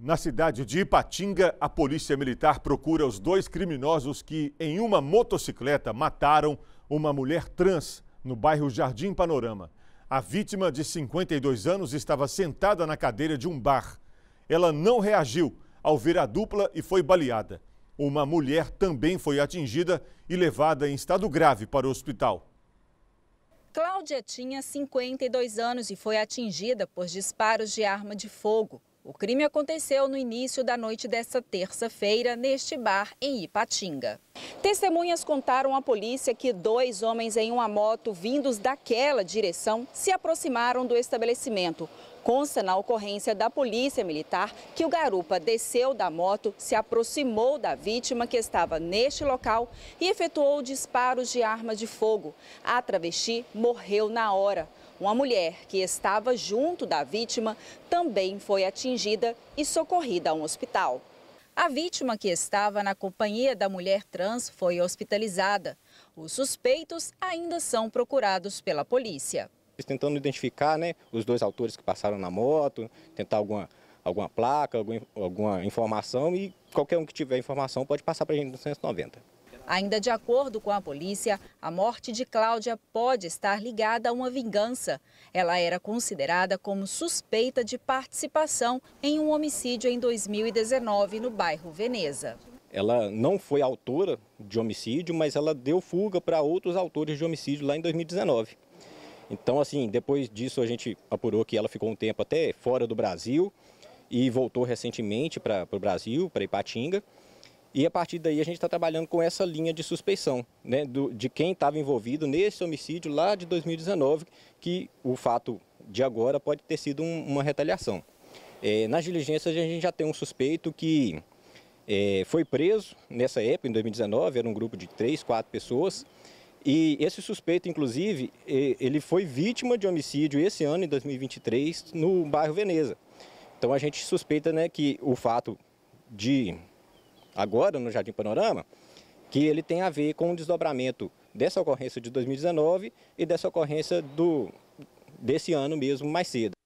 Na cidade de Ipatinga, a polícia militar procura os dois criminosos que, em uma motocicleta, mataram uma mulher trans no bairro Jardim Panorama. A vítima, de 52 anos, estava sentada na cadeira de um bar. Ela não reagiu ao ver a dupla e foi baleada. Uma mulher também foi atingida e levada em estado grave para o hospital. Cláudia tinha 52 anos e foi atingida por disparos de arma de fogo. O crime aconteceu no início da noite desta terça-feira, neste bar em Ipatinga. Testemunhas contaram à polícia que dois homens em uma moto vindos daquela direção se aproximaram do estabelecimento. Consta na ocorrência da Polícia Militar que o garupa desceu da moto, se aproximou da vítima que estava neste local e efetuou disparos de arma de fogo. A travesti morreu na hora. Uma mulher que estava junto da vítima também foi atingida e socorrida a um hospital. A vítima que estava na companhia da mulher trans foi hospitalizada. Os suspeitos ainda são procurados pela polícia. Tentando identificar né, os dois autores que passaram na moto, tentar alguma, alguma placa, alguma, alguma informação e qualquer um que tiver informação pode passar para a gente no 190. Ainda de acordo com a polícia, a morte de Cláudia pode estar ligada a uma vingança. Ela era considerada como suspeita de participação em um homicídio em 2019 no bairro Veneza. Ela não foi autora de homicídio, mas ela deu fuga para outros autores de homicídio lá em 2019. Então, assim, depois disso a gente apurou que ela ficou um tempo até fora do Brasil e voltou recentemente para o Brasil, para Ipatinga. E a partir daí a gente está trabalhando com essa linha de suspeição né, do, de quem estava envolvido nesse homicídio lá de 2019, que o fato de agora pode ter sido um, uma retaliação. É, nas diligências a gente já tem um suspeito que é, foi preso nessa época, em 2019, era um grupo de três, quatro pessoas. E esse suspeito, inclusive, ele foi vítima de homicídio esse ano, em 2023, no bairro Veneza. Então a gente suspeita né, que o fato de agora no Jardim Panorama, que ele tem a ver com o desdobramento dessa ocorrência de 2019 e dessa ocorrência do, desse ano mesmo mais cedo.